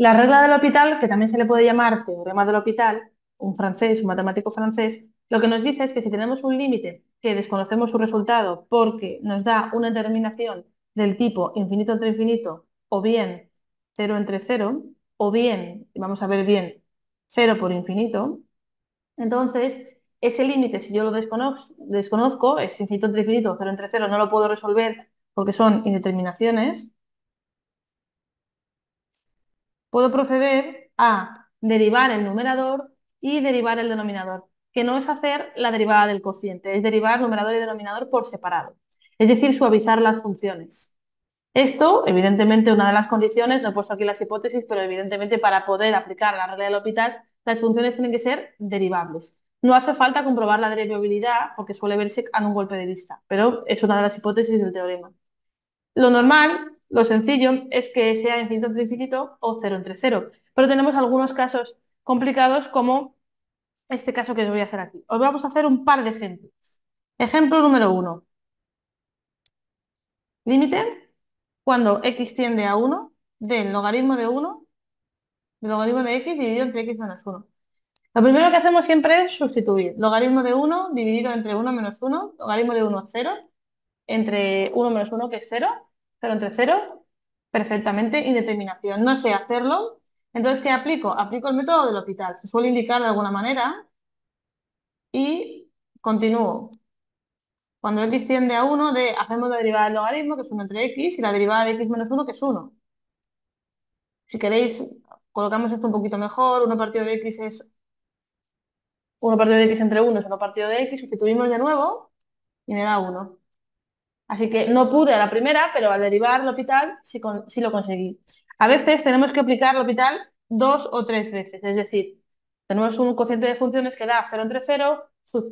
La regla del hospital, que también se le puede llamar teorema del hospital, un francés, un matemático francés, lo que nos dice es que si tenemos un límite que desconocemos su resultado porque nos da una determinación del tipo infinito entre infinito, o bien 0 entre 0, o bien, vamos a ver bien, 0 por infinito, entonces ese límite, si yo lo desconozco, es infinito entre infinito, cero entre cero, no lo puedo resolver porque son indeterminaciones, puedo proceder a derivar el numerador y derivar el denominador, que no es hacer la derivada del cociente, es derivar numerador y denominador por separado, es decir, suavizar las funciones. Esto, evidentemente, una de las condiciones, no he puesto aquí las hipótesis, pero evidentemente para poder aplicar la regla del hospital, las funciones tienen que ser derivables. No hace falta comprobar la derivabilidad porque suele verse a un golpe de vista, pero es una de las hipótesis del teorema. Lo normal lo sencillo es que sea infinito entre infinito o cero entre cero. Pero tenemos algunos casos complicados como este caso que os voy a hacer aquí. Os vamos a hacer un par de ejemplos. Ejemplo número uno. Límite cuando x tiende a 1 del logaritmo de 1 del logaritmo de x dividido entre x menos 1. Lo primero que hacemos siempre es sustituir. Logaritmo de 1 dividido entre 1 menos 1, logaritmo de 1, 0, entre 1 menos 1 que es 0, 0 entre 0, perfectamente, indeterminación. No sé hacerlo, entonces ¿qué aplico? Aplico el método del hospital, se suele indicar de alguna manera, y continúo. Cuando x tiende a 1, de, hacemos la derivada del logaritmo, que es 1 entre x, y la derivada de x menos 1, que es 1. Si queréis, colocamos esto un poquito mejor, 1 partido de x es 1 partido de x entre 1 es 1 partido de x, sustituimos de nuevo y me da 1. Así que no pude a la primera, pero al derivar lo hospital sí, lo conseguí. A veces tenemos que aplicar el hospital dos o tres veces, es decir, tenemos un cociente de funciones que da 0 entre 0,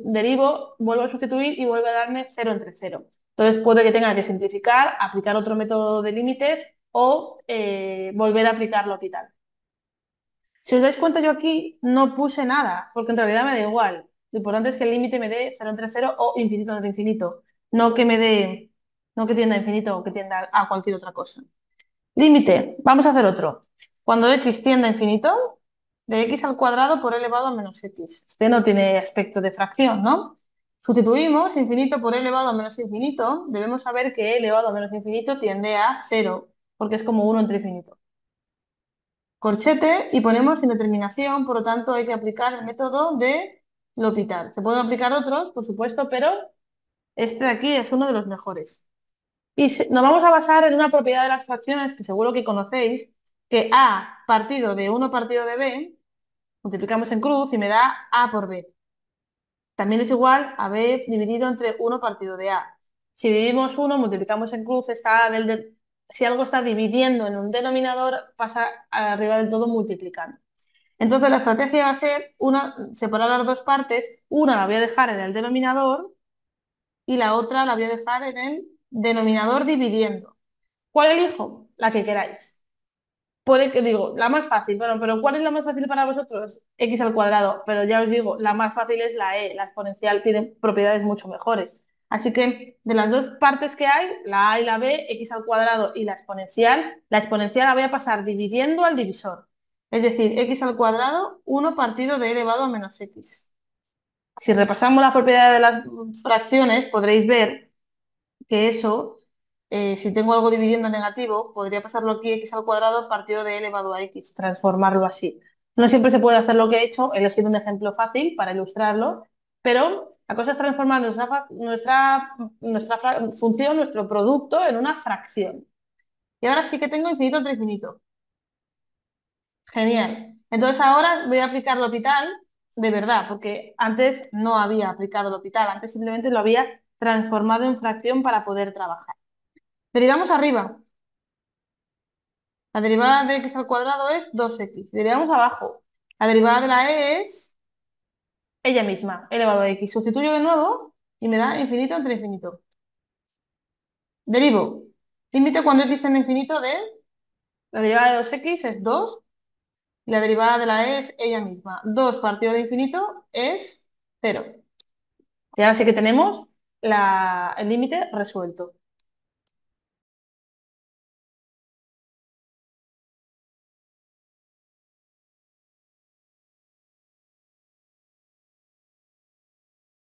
derivo, vuelvo a sustituir y vuelve a darme 0 entre 0. Entonces puede que tenga que simplificar, aplicar otro método de límites o eh, volver a aplicar aplicarlo hospital. Si os dais cuenta, yo aquí no puse nada, porque en realidad me da igual. Lo importante es que el límite me dé 0 entre 0 o infinito entre infinito no que me dé, no que tienda a infinito o que tienda a cualquier otra cosa. Límite, vamos a hacer otro. Cuando x tienda a infinito, de x al cuadrado por elevado a menos x. Este no tiene aspecto de fracción, ¿no? Sustituimos infinito por elevado a menos infinito, debemos saber que elevado a menos infinito tiende a cero, porque es como 1 entre infinito. Corchete y ponemos indeterminación, por lo tanto hay que aplicar el método de L'Hopital. Se pueden aplicar otros, por supuesto, pero este de aquí es uno de los mejores. Y nos vamos a basar en una propiedad de las fracciones que seguro que conocéis, que A partido de 1 partido de B, multiplicamos en cruz y me da A por B. También es igual a B dividido entre 1 partido de A. Si dividimos 1, multiplicamos en cruz, está del, si algo está dividiendo en un denominador, pasa arriba del todo multiplicando. Entonces la estrategia va a ser una, separar las dos partes, una la voy a dejar en el denominador y la otra la voy a dejar en el denominador dividiendo. ¿Cuál elijo? La que queráis. Puede que digo, la más fácil, bueno, pero ¿cuál es la más fácil para vosotros? X al cuadrado, pero ya os digo, la más fácil es la E, la exponencial tiene propiedades mucho mejores. Así que de las dos partes que hay, la A y la B, X al cuadrado y la exponencial, la exponencial la voy a pasar dividiendo al divisor. Es decir, X al cuadrado, 1 partido de elevado a menos X. Si repasamos las propiedades de las fracciones, podréis ver que eso, eh, si tengo algo dividiendo negativo, podría pasarlo aquí x al cuadrado partido de elevado a x, transformarlo así. No siempre se puede hacer lo que he hecho, he sido un ejemplo fácil para ilustrarlo, pero la cosa es transformar nuestra, nuestra, función, nuestro producto, en una fracción. Y ahora sí que tengo infinito entre infinito. Genial. Entonces ahora voy a aplicar pital de verdad, porque antes no había aplicado el hospital, antes simplemente lo había transformado en fracción para poder trabajar. Derivamos arriba. La derivada de x al cuadrado es 2x. Derivamos abajo. La derivada de la e es ella misma, elevado a x. Sustituyo de nuevo y me da infinito entre infinito. Derivo. Límite cuando x en infinito de la derivada de 2x es 2 la derivada de la e es ella misma. 2 partido de infinito es 0. Y ahora sí que tenemos el límite resuelto.